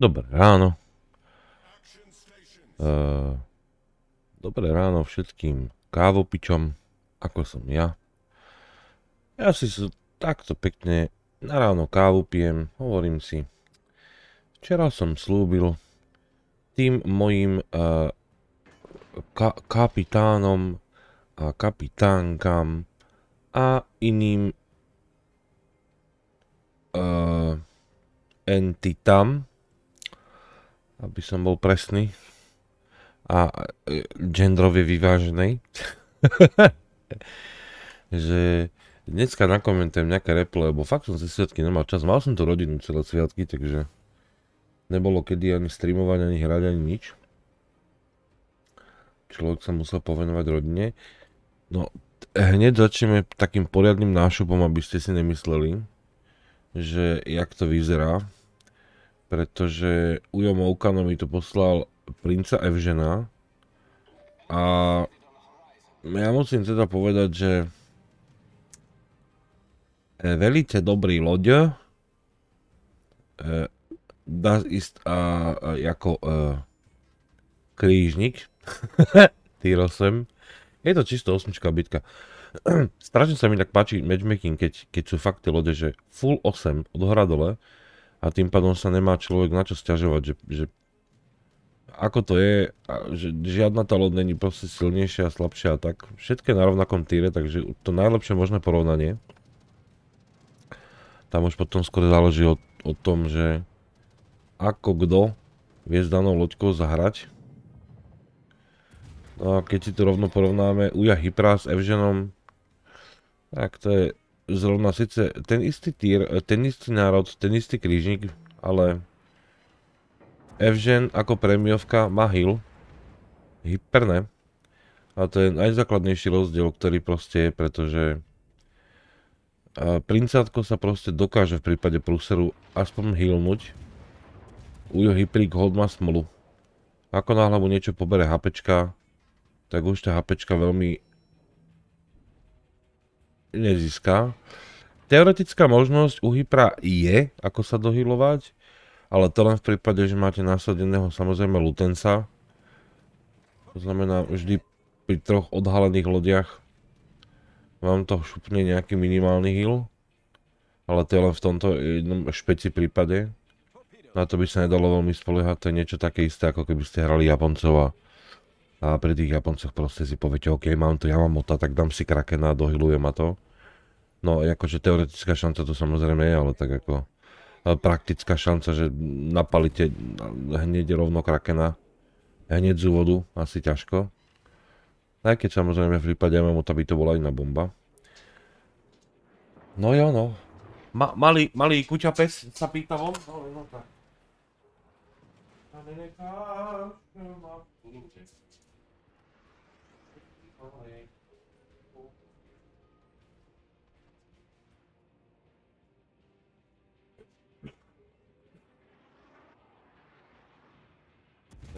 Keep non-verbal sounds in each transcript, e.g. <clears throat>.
Dobré ráno. Uh, dobré ráno všetkým kávopičom, ako som ja. Ja si takto pekne na ráno kávu pijem, hovorím si. Včera som slúbil tým mojim uh, ka kapitánom a kapitánkam a iným uh, e, entitám, aby som bol presný a e, genderovie vyváženej. <laughs> že dneska nakomentujem nejaké reple, lebo fakt som si sviatky nemal čas. Mal som tu rodinu celé sviatky, takže nebolo kedy ani streamovať, ani hrať, ani nič. Človek sa musel povenovať rodine. No, hneď začneme takým poriadnym nášupom, aby ste si nemysleli, že jak to vyzerá pretože Ujo Moukano mi to poslal princa Evžena a ja musím teda povedať, že e, velice dobrý loď e, dá ísť ako e, krížnik <laughs> Tyro 8 je to čisto osmička bitka <clears throat> strašne sa mi tak páči matchmaking keď, keď sú fakt tie lode, že full 8 od hora dole a tým pádom sa nemá človek na čo stiažovať, že, že ako to je, že žiadna tá loď není proste silnejšia a slabšia a tak. Všetko je na rovnakom týre, takže to najlepšie možné porovnanie. Tam už potom skôr záleží o, o tom, že ako kto vie s danou loďkou zahrať. No a keď si to rovno porovnáme, Uja Hypra s Evženom, tak to je zrovna sice ten istý týr, ten istý národ, ten istý krížnik, ale Evžen ako premiovka má heal, hyperne. A to je najzákladnejší rozdiel, ktorý proste je, pretože princátko sa proste dokáže v prípade pruseru aspoň healnúť. Ujo Hyprík hod má smolu. Ako náhle mu niečo pobere HPčka, tak už tá HPčka veľmi nezíska. Teoretická možnosť u Hypra je, ako sa dohilovať, ale to len v prípade, že máte nasadeného samozrejme Lutensa. To znamená, vždy pri troch odhalených lodiach vám to šupne nejaký minimálny heal. Ale to je len v tomto jednom špeci prípade. Na to by sa nedalo veľmi spoliehať, to je niečo také isté, ako keby ste hrali Japoncov a a pri tých Japoncoch proste si poviete, OK, mám tu mota, tak dám si Krakena a dohylujem a to. No, akože teoretická šanca to samozrejme je, ale tak ako praktická šanca, že napalíte hneď rovno Krakena, hneď z úvodu, asi ťažko. Aj keď samozrejme v prípade Yamamota by to bola iná bomba. No jo, no. Ma, malý, malý kuťa pes sa pýta von. No, no, tak.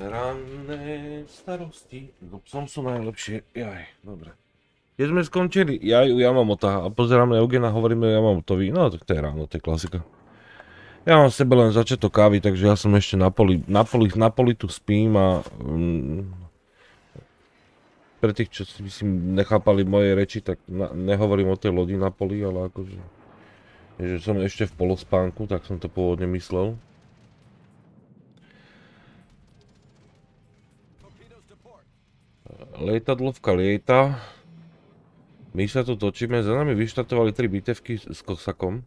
Ranné starosti. No psom sú najlepšie. Jaj, dobre. Keď sme skončili, jaj mám Yamamota a pozerám na Eugena, hovoríme ja o Yamamotovi. No tak to je ráno, to je klasika. Ja mám sebe len začiatok kávy, takže ja som ešte na poli, na poli, na poli tu spím a mm, pre tých, čo si nechápali moje reči, tak na, nehovorím o tej lodi na poli, ale akože... Že som ešte v polospánku, tak som to pôvodne myslel. Lietadlovka lieta. My sa tu točíme, za nami vyštatovali tri bitevky s kosakom.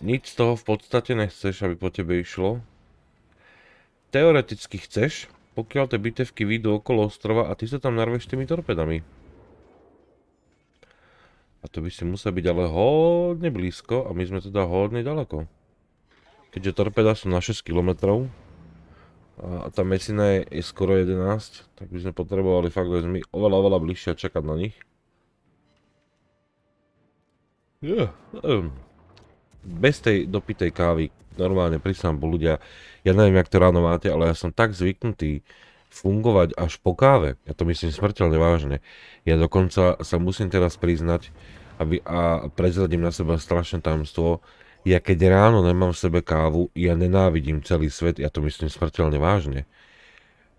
Nič z toho v podstate nechceš, aby po tebe išlo. Teoreticky chceš, pokiaľ tie bitevky vyjdú okolo ostrova a ty sa tam narveš tými torpedami. A to by si musel byť ale hodne blízko a my sme teda hodne ďaleko. Keďže torpeda sú na 6 km a tá mesina je, je skoro 11, tak by sme potrebovali fakt sme oveľa, oveľa bližšie a čakať na nich. Yeah. Bez tej dopitej kávy, normálne prísam, bo ľudia, ja neviem, jak to ráno máte, ale ja som tak zvyknutý fungovať až po káve. Ja to myslím smrteľne vážne. Ja dokonca sa musím teraz priznať, aby, a prezradím na seba strašné tajomstvo, ja keď ráno nemám v sebe kávu, ja nenávidím celý svet, ja to myslím smrteľne vážne.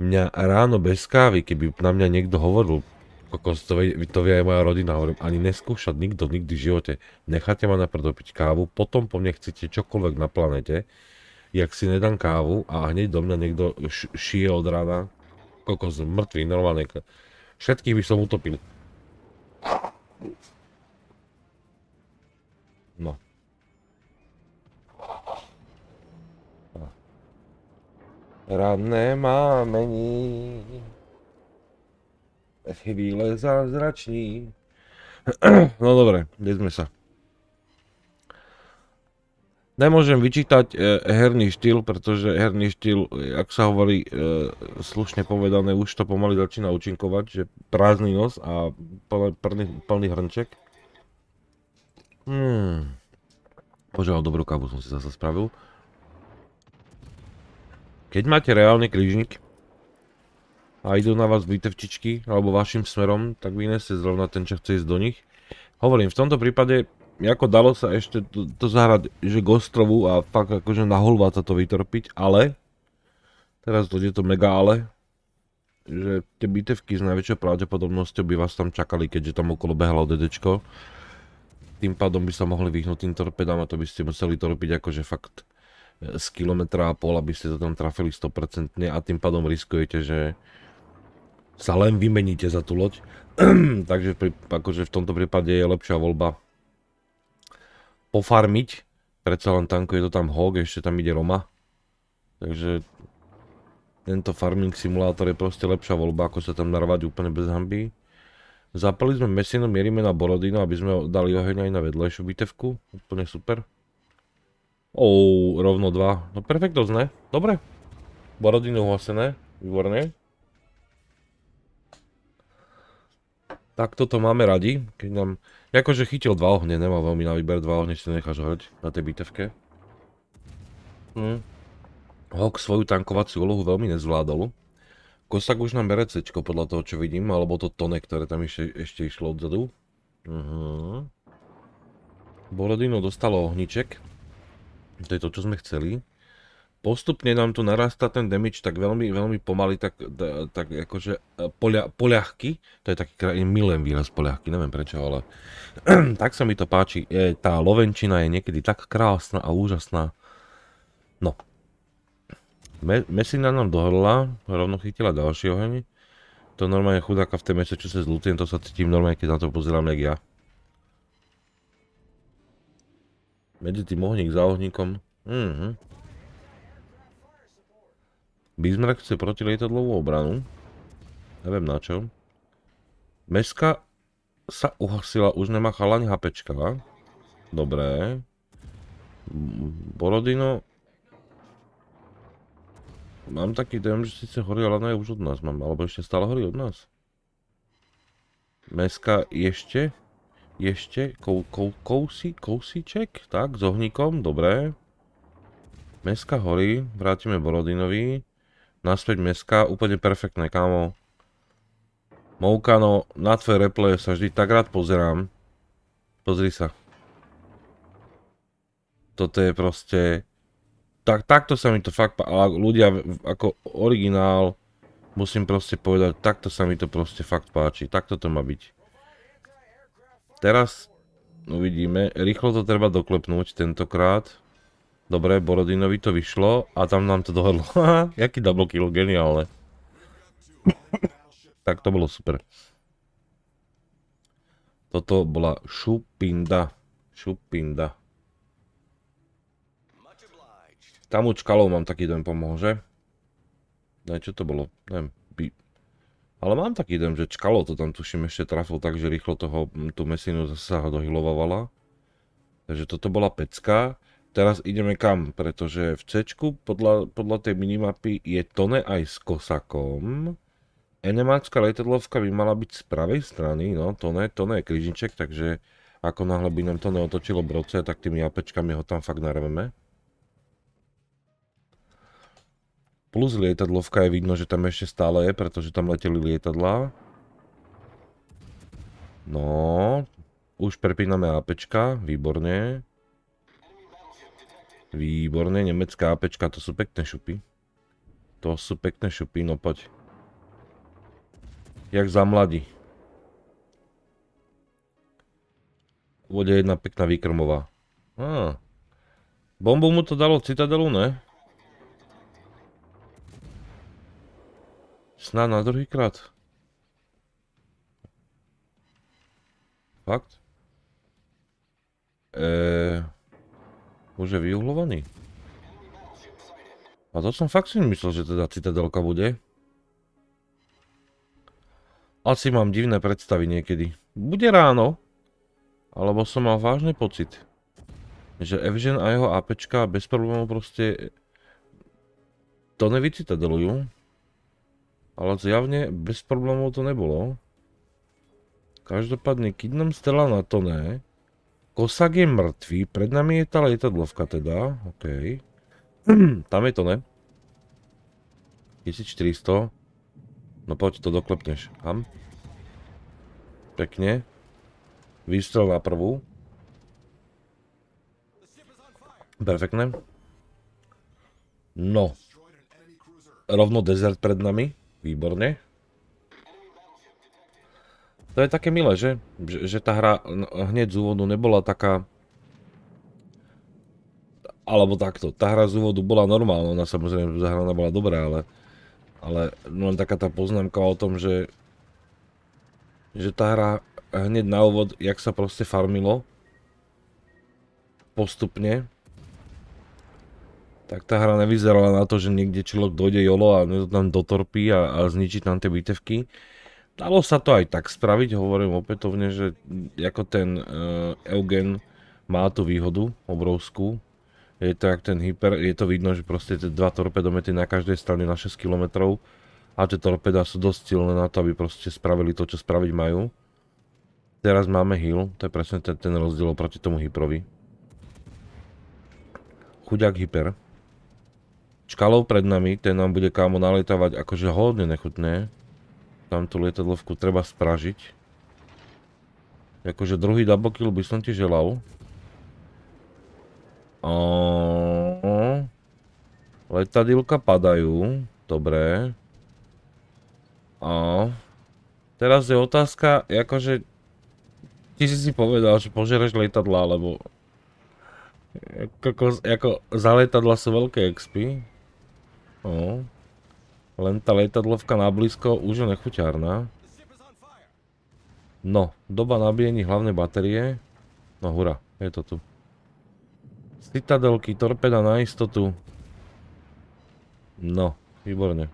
Mňa ráno bez kávy, keby na mňa niekto hovoril kokos, to vie, to vie aj moja rodina, hovorím, ani neskúšať nikto nikdy v živote. Necháte ma napríklad dopiť kávu, potom po mne chcete čokoľvek na planete, jak si nedám kávu a hneď do mňa niekto šije od rána, kokos, mŕtvý, normálne. Všetkých by som utopil. No. no. Ranné mámení. Chvíle zázračný. <clears throat> No dobre, kde sme sa? Nemôžem vyčítať e, herný štýl, pretože herný štýl, e, ak sa hovorí e, slušne povedané, už to pomaly začína účinkovať, že prázdny nos a plný, plný, plný hrnček. Hmm. Bože, dobrú kávu som si zase spravil. Keď máte reálny krížnik, a idú na vás výtevčičky alebo vašim smerom, tak vy neste zrovna ten, čo chce ísť do nich. Hovorím, v tomto prípade ako dalo sa ešte to, to zahrať, že k ostrovu a fakt akože na sa to vytrpiť, ale teraz to je to mega ale, že tie bitevky s najväčšou pravdepodobnosťou by vás tam čakali, keďže tam okolo behalo dedečko. Tým pádom by sa mohli vyhnúť tým torpedám a to by ste museli torpiť akože fakt e, z kilometra a pol, aby ste to tam trafili 100% a tým pádom riskujete, že sa len vymeníte za tú loď. <clears throat> Takže pri, akože v tomto prípade je lepšia voľba pofarmiť. Predsa len tankuje to tam Hog, ešte tam ide Roma. Takže tento farming simulátor je proste lepšia voľba, ako sa tam narvať úplne bez hamby. Zapali sme mesinu, mierime na Borodino, aby sme dali oheň aj na vedlejšiu bitevku. Úplne super. Ou, rovno dva. No ne? Dobre. Borodino uhasené. Výborné. tak toto máme radi, keď nám... Akože chytil dva ohne, nemal veľmi na výber, dva ohne si necháš hrať na tej bitevke. Hm. Hawk svoju tankovaciu úlohu veľmi nezvládol. Kosak už nám bere cečko podľa toho, čo vidím, alebo to tone, ktoré tam ešte, ešte išlo odzadu. Mhm. Borodino dostalo ohniček. To je to, čo sme chceli postupne nám tu narastá ten damage tak veľmi, veľmi pomaly, tak, tak akože polia, poľahky, to je taký krajný, milý výraz poľahky, neviem prečo, ale <clears throat> tak sa mi to páči, je, tá Lovenčina je niekedy tak krásna a úžasná. No. Me, mesina nám dohrla, rovno chytila ďalší oheň. To normálne chudáka v tej mese, čo sa zlutím, to sa cítim normálne, keď na to pozerám, jak ja. Medzi tým ohník za ohníkom. Mhm. Mm Bismarck chce protilietadlovú obranu. Neviem na čo. Meska sa uhasila, už nemá chalaň hapečka. Dobré. Borodino. Mám taký dojem, že síce horí, ale ona je už od nás mám, alebo ešte stále horí od nás. Meska ešte, ešte, kou, kou, kousi, kousíček, tak, s ohníkom, dobré. Meska horí, vrátime Borodinovi. Naspäť meska, úplne perfektné, kámo. Moukano, na tvoje replay sa vždy tak rád pozerám. Pozri sa. Toto je proste... Tak, takto sa mi to fakt... Ale ľudia, ako originál, musím proste povedať, takto sa mi to proste fakt páči. Takto to má byť. Teraz uvidíme. No rýchlo to treba doklepnúť tentokrát. Dobre, Borodinovi to vyšlo a tam nám to dohodlo. Haha, jaký double kill, geniálne. tak to bolo super. Toto bola šupinda. Šupinda. Tam už kalou mám taký dojem pomohol, že? Ne, čo to bolo? Neviem. By... Ale mám taký dojem, že Čkalo to tam tuším ešte trafil tak, že rýchlo toho, tú mesinu zase sa dohylovovala. Takže toto bola pecka. Teraz ideme kam, pretože v C podľa, podľa tej minimapy je Tone aj s Kosakom. Enemácka letadlovka by mala byť z pravej strany, no Tone, Tone je križniček, takže ako náhle by nám to neotočilo broce, tak tými apečkami ho tam fakt narveme. Plus lietadlovka je vidno, že tam ešte stále je, pretože tam leteli lietadlá. No, už prepíname APčka, výborne. Výborné nemecká APčka, to sú pekné šupy. To sú pekné šupy, no poď. Jak za mladí. Vode jedna pekná výkrmová. Á. Bombu mu to dalo citadelu, ne? Snad na druhýkrát. Fakt? Eee... Už je vyuhľovaný? A to som fakt si myslel, že teda citadelka bude. Asi mám divné predstavy niekedy. Bude ráno, alebo som mal vážny pocit, že Evžen a jeho APčka bez problémov proste to nevycitadelujú. Ale zjavne bez problémov to nebolo. Každopádne nám stela na to ne. Kosak je mŕtvý, pred nami je tá lietadlovka teda, okej. <clears throat> Tam je to, ne? 1400. No poď, to doklepneš. Tam. Pekne. Výstrel na prvú. Perfektné. No. Rovno desert pred nami. Výborne. To je také milé, že? Že, že tá hra hneď z úvodu nebola taká... Alebo takto, tá hra z úvodu bola normálna, ona samozrejme zahraná bola dobrá, ale... Ale len taká tá poznámka o tom, že... Že tá hra hneď na úvod, jak sa proste farmilo... Postupne, tak tá hra nevyzerala na to, že niekde človek dojde jolo a tam dotorpí a, a zničí tam tie bitevky dalo sa to aj tak spraviť, hovorím opätovne, že ako ten uh, Eugen má tú výhodu obrovskú, je to jak ten hyper, je to vidno, že proste tie dva torpedomety na každej strane na 6 km a tie torpeda sú dosť silné na to, aby proste spravili to, čo spraviť majú. Teraz máme heal, to je presne ten, ten rozdiel proti tomu hyperovi. Chuďak hyper. Čkalov pred nami, ten nám bude kámo nalietávať akože hodne nechutné. Tamto lietadlovku treba spražiť. Akože druhý double kill by som ti želal. Letadilka padajú. Dobre. A teraz je otázka, akože ty si si povedal, že požereš lietadla, lebo ako, ako za letadla sú veľké expy. Len tá letadlovka na blízko už je nechuťárna. No, doba nabíjení hlavnej batérie. No hurá, je to tu. Citadelky, torpeda na istotu. No, výborne.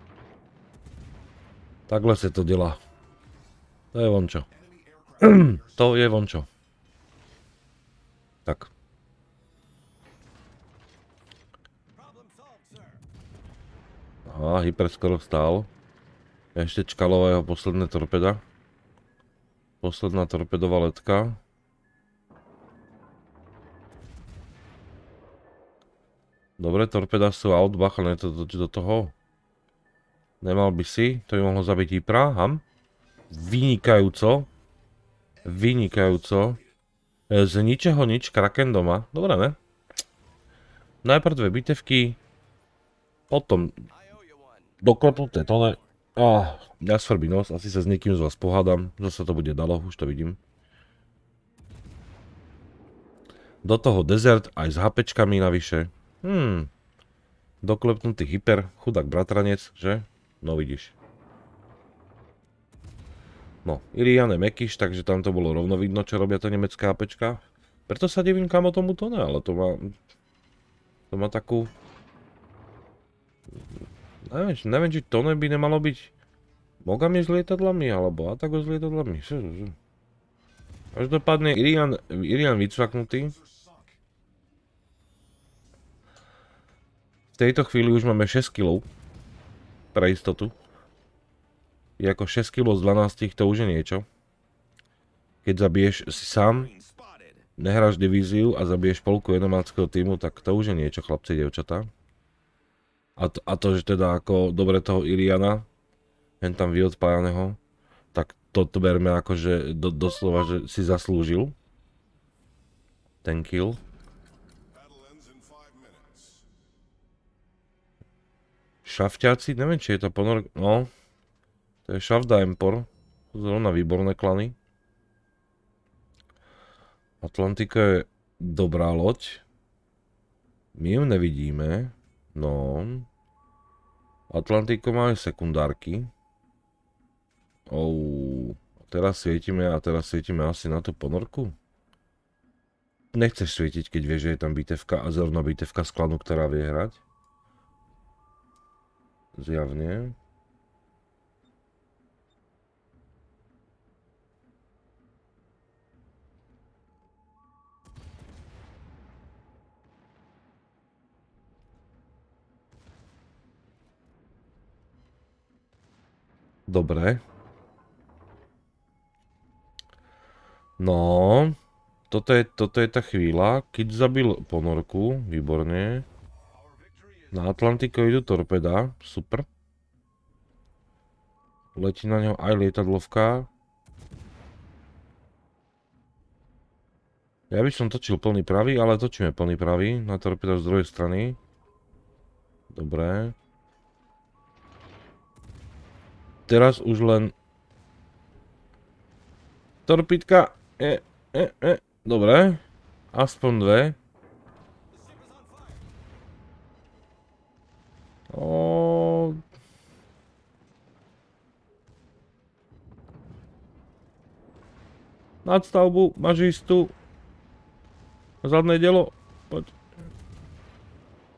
Takhle sa to delá. To je vončo. <clears throat> to je vončo. Tak. Aha, hyper skoro stál. Ešte čkalová jeho posledné torpeda. Posledná torpedová letka. Dobre, torpeda sú out, bacha, ne to do toho. Nemal by si, to by mohlo zabiť Hypra, ham. Vynikajúco. Vynikajúco. E, z ničeho nič, Kraken doma. Dobre, ne? Najprv dve bitevky. Potom doklepnuté to ne. Ah, ja svrbí nos, asi sa s niekým z vás pohádam, zase to bude dalo, už to vidím. Do toho desert aj s hapečkami navyše. Hmm. Doklepnutý hyper, chudák bratranec, že? No vidíš. No, Iriane Mekiš, takže tam to bolo rovno vidno, čo robia to nemecká hapečka. Preto sa divím o tomu to ne, ale to má... To má takú neviem, neviem, či to neby nemalo byť bogami s lietadlami, alebo Atago s lietadlami. Každopádne Irian, Irian vycvaknutý. V tejto chvíli už máme 6 kg. Pre istotu. Je ako 6 kg z 12, to už je niečo. Keď zabiješ si sám, nehráš divíziu a zabiješ polku jednomáckého týmu, tak to už je niečo, chlapci, devčatá. A to, a to, že teda ako dobre toho Iliana, ten tam vyodpájaného, tak to, to berme ako, že do, doslova, že si zaslúžil ten kill. Šafťáci, neviem, či je to ponor... No, to je Šafda Empor. Sú zrovna výborné klany. Atlantika je dobrá loď. My ju nevidíme. No. Atlantiko má aj sekundárky. Ou. Teraz svietime a teraz svietime asi na tú ponorku. Nechceš svietiť, keď vieš, že je tam bitevka a zrovna bitevka z klanu, ktorá vie hrať. Zjavne. Dobre. No, toto je, toto je tá chvíľa, keď zabil ponorku, výborne. Na Atlantiko idú torpeda, super. Letí na ňo aj lietadlovka. Ja by som točil plný pravý, ale točíme plný pravý na torpeda z druhej strany. Dobre. teraz už len... Torpítka. E, e, e. Dobre. Aspoň dve. O... Nadstavbu, máš istú. Zadné dielo. Poď.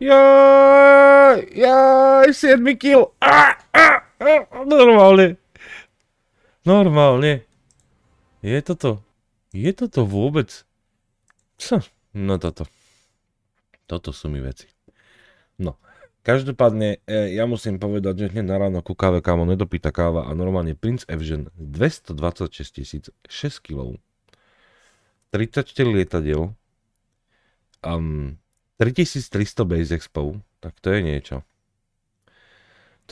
Jaj, jaj, siedmy kill. Á, á. Normálne. Normálne. Je toto? Je toto vôbec? Co? Hm, no toto. Toto sú mi veci. No. Každopádne, e, ja musím povedať, že hneď na ráno ku káve kámo nedopýta káva a normálne Prince Evgen 226 tisíc 6 kg 34 lietadiel um, 3300 base expov, tak to je niečo.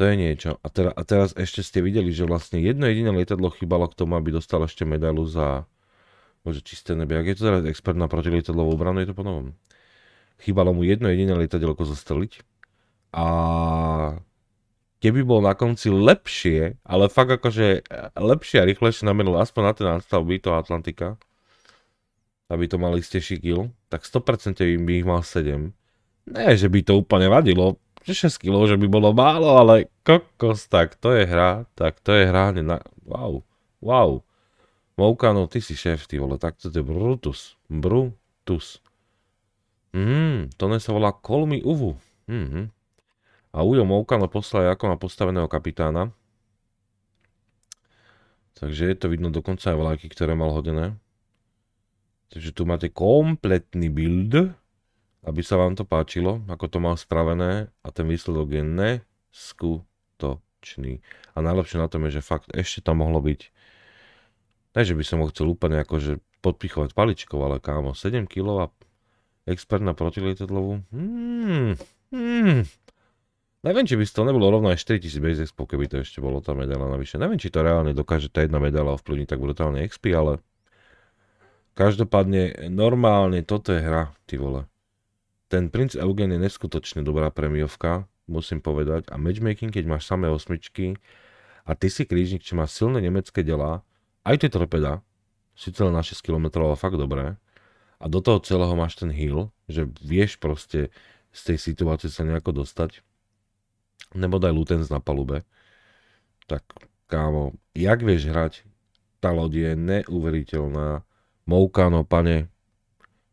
To je niečo. A, tera, a teraz ešte ste videli, že vlastne jedno jediné lietadlo chýbalo k tomu, aby dostal ešte medailu za... Bože, čisté nebe. Ak je to teraz expert na protilietadlovú obranu? Je to po novom. Chýbalo mu jedno jediné lietadielko zostreliť. A keby bol na konci lepšie, ale fakt akože e, lepšie a rýchlejšie nameril aspoň na ten nadstav by to Atlantika, aby to mal istejší kill, tak 100% by ich mal 7. Ne, že by to úplne vadilo, 6 kg, že by bolo málo, ale kokos, tak to je hra, tak to je hra, na... wow, wow. Moukano, ty si šéf, ty vole, tak to je Brutus, Brutus. Mhm, to sa volá Kolmi Uvu. Mhm. A Ujo Moukano poslal ako má postaveného kapitána. Takže je to vidno dokonca aj vlajky, ktoré mal hodené. Takže tu máte kompletný build aby sa vám to páčilo, ako to mám spravené a ten výsledok je neskutočný. A najlepšie na tom je, že fakt ešte tam mohlo byť ne, že by som ho chcel úplne akože podpichovať paličkou, ale kámo, 7 kg a expert na protilietadlovú? Hmm, hmm. Neviem, či by to nebolo rovno aj 4000 base expo, keby to ešte bolo tá medaila navyše. Neviem, či to reálne dokáže tá jedna medaila ovplyvniť tak brutálne expy, ale každopádne normálne toto je hra, ty vole. Ten princ Eugen je neskutočne dobrá premiovka, musím povedať, a matchmaking, keď máš samé osmičky a ty si krížnik, čo má silné nemecké delá, aj tie torpeda, síce len na 6 km, ale fakt dobré, a do toho celého máš ten heal, že vieš proste z tej situácie sa nejako dostať, nebo daj Lutens na palube, tak kámo, jak vieš hrať, tá loď je neuveriteľná, Moukano, pane,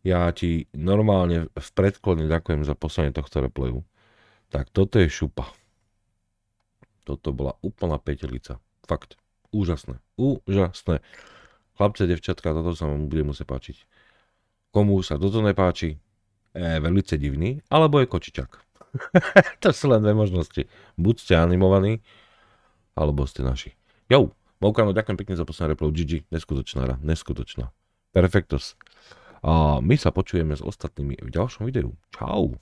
ja ti normálne v predklone ďakujem za poslanie tohto replayu. Tak toto je šupa. Toto bola úplná petelica. Fakt. Úžasné. Úžasné. Chlapce, devčatka, toto sa vám bude musieť páčiť. Komu sa toto nepáči, je veľce divný, alebo je kočičak. <laughs> to sú len dve možnosti. Buď ste animovaní, alebo ste naši. Jo, Moukano, ďakujem pekne za posledný replay. GG, neskutočná hra, neskutočná. Perfektos. A my sa počujeme s ostatnými v ďalšom videu. Čau!